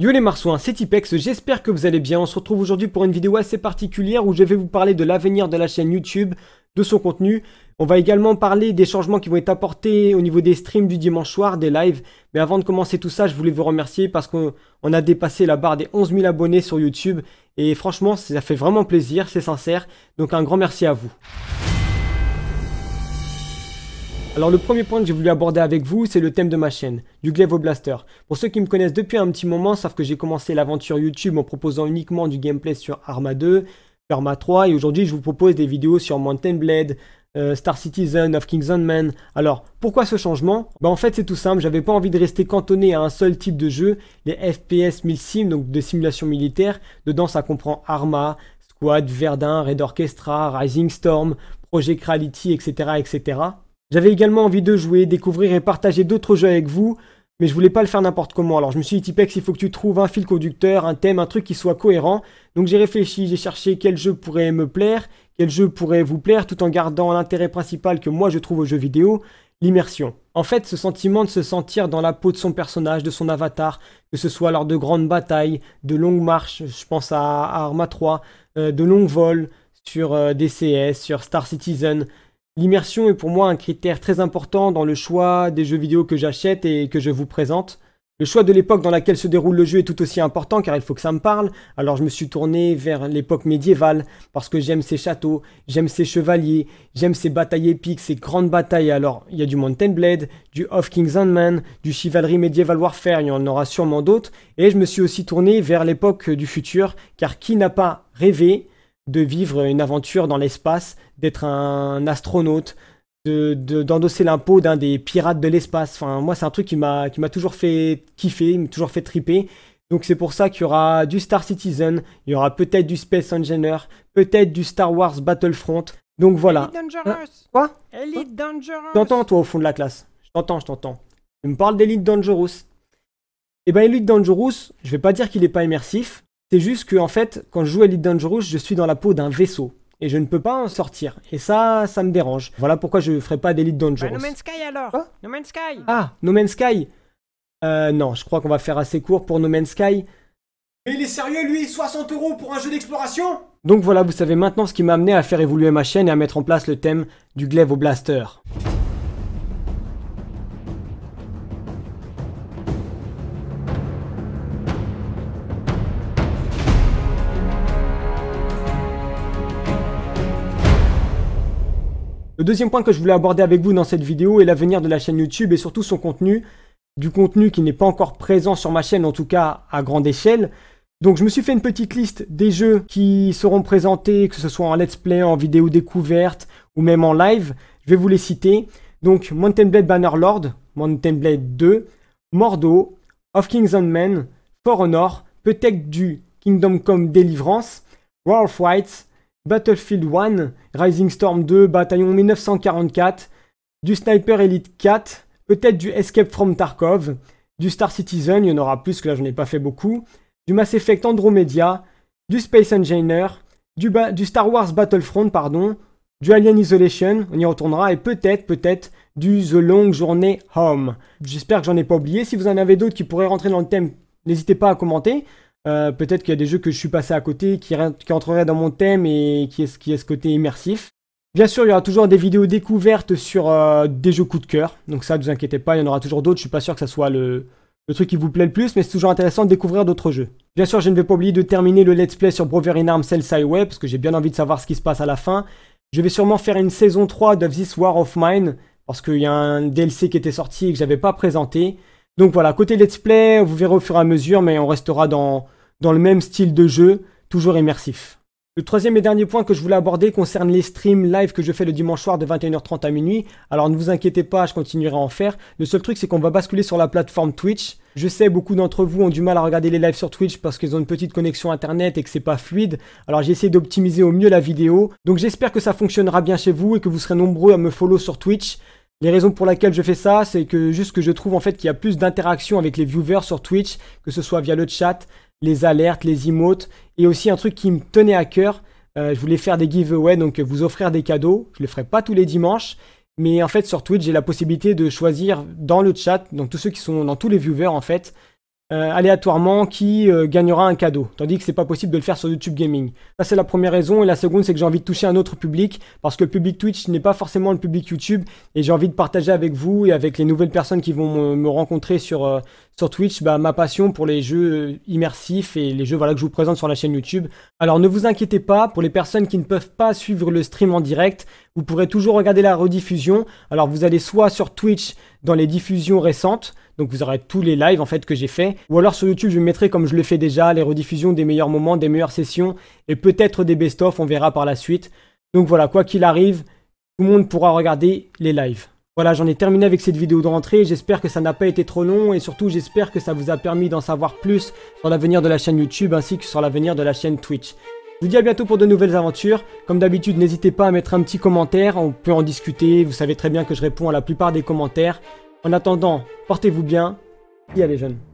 Yo les marsouins, c'est Tipex, j'espère que vous allez bien, on se retrouve aujourd'hui pour une vidéo assez particulière où je vais vous parler de l'avenir de la chaîne YouTube, de son contenu. On va également parler des changements qui vont être apportés au niveau des streams du dimanche soir, des lives. Mais avant de commencer tout ça, je voulais vous remercier parce qu'on a dépassé la barre des 11 000 abonnés sur YouTube. Et franchement, ça fait vraiment plaisir, c'est sincère. Donc un grand merci à vous. Alors le premier point que j'ai voulu aborder avec vous, c'est le thème de ma chaîne, du glaive au blaster. Pour ceux qui me connaissent depuis un petit moment, savent que j'ai commencé l'aventure YouTube en proposant uniquement du gameplay sur Arma 2, Arma 3, et aujourd'hui je vous propose des vidéos sur Mountain Blade, euh, Star Citizen, of Kings Men. Alors, pourquoi ce changement bah En fait, c'est tout simple, j'avais pas envie de rester cantonné à un seul type de jeu, les FPS 1000 donc des simulations militaires. Dedans, ça comprend Arma, Squad, Verdun, Red Orchestra, Rising Storm, Project Reality, etc. etc. J'avais également envie de jouer, découvrir et partager d'autres jeux avec vous, mais je voulais pas le faire n'importe comment. Alors je me suis dit, Tipex, il faut que tu trouves un fil conducteur, un thème, un truc qui soit cohérent. Donc j'ai réfléchi, j'ai cherché quel jeu pourrait me plaire, quel jeu pourrait vous plaire, tout en gardant l'intérêt principal que moi je trouve aux jeux vidéo, l'immersion. En fait, ce sentiment de se sentir dans la peau de son personnage, de son avatar, que ce soit lors de grandes batailles, de longues marches, je pense à, Arma 3, euh, de longs vols sur euh, DCS, sur Star Citizen, L'immersion est pour moi un critère très important dans le choix des jeux vidéo que j'achète et que je vous présente. Le choix de l'époque dans laquelle se déroule le jeu est tout aussi important car il faut que ça me parle, alors je me suis tourné vers l'époque médiévale parce que j'aime ces châteaux, j'aime ces chevaliers, j'aime ces batailles épiques, ces grandes batailles. Alors il y a du Mountain Blade, du Of Kings and Men, du Chivalry Medieval Warfare, il y en aura sûrement d'autres, et je me suis aussi tourné vers l'époque du futur car qui n'a pas rêvé de vivre une aventure dans l'espace, d'être un astronaute, de, d'endosser l'impôt d'un des pirates de l'espace. Enfin, moi, c'est un truc qui m'a, qui m'a toujours fait kiffer, m'a toujours fait triper. Donc c'est pour ça qu'il y aura du Star Citizen, il y aura peut-être du Space Engineer, peut-être du Star Wars Battlefront. Donc voilà. Elite Dangerous. Hein? Quoi Elite Dangerous. T'entends toi au fond de la classe. Je t'entends, je t'entends. Tu me parles d'Elite Dangerous. Eh ben Elite Dangerous, je vais pas dire qu'il est pas immersif, c'est juste que, en fait, quand je joue Elite Dangerous, je suis dans la peau d'un vaisseau. Et je ne peux pas en sortir. Et ça, ça me dérange. Voilà pourquoi je ne ferai pas d'Elite bah, Dangerous. Bah, no Man's Sky alors No Ah, No Sky euh, non, je crois qu'on va faire assez court pour No Man's Sky. Mais il est sérieux, lui 60 euros pour un jeu d'exploration Donc voilà, vous savez maintenant ce qui m'a amené à faire évoluer ma chaîne et à mettre en place le thème du glaive au blaster. Le deuxième point que je voulais aborder avec vous dans cette vidéo est l'avenir de la chaîne YouTube et surtout son contenu, du contenu qui n'est pas encore présent sur ma chaîne, en tout cas à grande échelle. Donc je me suis fait une petite liste des jeux qui seront présentés, que ce soit en let's play, en vidéo découverte ou même en live. Je vais vous les citer. Donc Mountain Blade Bannerlord, Mountain Blade 2, Mordo, Of Kings and Men, For Honor, peut-être du Kingdom Come Deliverance, War of Battlefield 1, Rising Storm 2, Bataillon 1944, du Sniper Elite 4, peut-être du Escape from Tarkov, du Star Citizen, il y en aura plus que là j'en ai pas fait beaucoup, du Mass Effect Andromedia, du Space Engineer, du, du Star Wars Battlefront, pardon, du Alien Isolation, on y retournera, et peut-être, peut-être, du The Long Journey Home. J'espère que j'en ai pas oublié. Si vous en avez d'autres qui pourraient rentrer dans le thème, n'hésitez pas à commenter. Euh, peut-être qu'il y a des jeux que je suis passé à côté, qui, qui entreraient dans mon thème et qui est, qui est ce côté immersif. Bien sûr, il y aura toujours des vidéos découvertes sur euh, des jeux coup de cœur. Donc ça, ne vous inquiétez pas, il y en aura toujours d'autres. Je suis pas sûr que ce soit le, truc qui vous plaît le plus, mais c'est toujours intéressant de découvrir d'autres jeux. Bien sûr, je ne vais pas oublier de terminer le let's play sur Brother in Arms Cell Highway, parce que j'ai bien envie de savoir ce qui se passe à la fin. Je vais sûrement faire une saison 3 de This War of Mine, parce qu'il y a un DLC qui était sorti et que j'avais pas présenté. Donc voilà, côté let's play, vous verrez au fur et à mesure, mais on restera dans, dans le même style de jeu, toujours immersif. Le troisième et dernier point que je voulais aborder concerne les streams live que je fais le dimanche soir de 21h30 à minuit. Alors ne vous inquiétez pas, je continuerai à en faire. Le seul truc c'est qu'on va basculer sur la plateforme Twitch. Je sais beaucoup d'entre vous ont du mal à regarder les lives sur Twitch parce qu'ils ont une petite connexion internet et que c'est pas fluide. Alors j'ai essayé d'optimiser au mieux la vidéo. Donc j'espère que ça fonctionnera bien chez vous et que vous serez nombreux à me follow sur Twitch. Les raisons pour lesquelles je fais ça, c'est que juste que je trouve en fait qu'il y a plus d'interaction avec les viewers sur Twitch, que ce soit via le chat, les alertes, les emotes, et aussi un truc qui me tenait à cœur. Euh, je voulais faire des giveaways, donc vous offrir des cadeaux. Je ne le ferai pas tous les dimanches, mais en fait sur Twitch j'ai la possibilité de choisir dans le chat, donc tous ceux qui sont dans tous les viewers en fait, euh, aléatoirement qui euh, gagnera un cadeau, tandis que c'est pas possible de le faire sur YouTube Gaming. Ça c'est la première raison et la seconde c'est que j'ai envie de toucher un autre public parce que le public Twitch n'est pas forcément le public YouTube et j'ai envie de partager avec vous et avec les nouvelles personnes qui vont me, rencontrer sur euh, sur Twitch bah, ma passion pour les jeux immersifs et les jeux voilà que je vous présente sur la chaîne YouTube. Alors ne vous inquiétez pas pour les personnes qui ne peuvent pas suivre le stream en direct, vous pourrez toujours regarder la rediffusion. Alors vous allez soit sur Twitch dans les diffusions récentes, donc vous aurez tous les lives en fait que j'ai fait, ou alors sur YouTube je mettrai comme je le fais déjà les rediffusions des meilleurs moments, des meilleures sessions et peut-être des best-of, on verra par la suite. Donc voilà, quoi qu'il arrive, tout le monde pourra regarder les lives. Voilà, j'en ai terminé avec cette vidéo de rentrée, j'espère que ça n'a pas été trop long et surtout j'espère que ça vous a permis d'en savoir plus sur l'avenir de la chaîne YouTube ainsi que sur l'avenir de la chaîne Twitch. Je vous dis à bientôt pour de nouvelles aventures. Comme d'habitude, n'hésitez pas à mettre un petit commentaire, on peut en discuter, vous savez très bien que je réponds à la plupart des commentaires. En attendant, portez-vous bien et allez jeunes.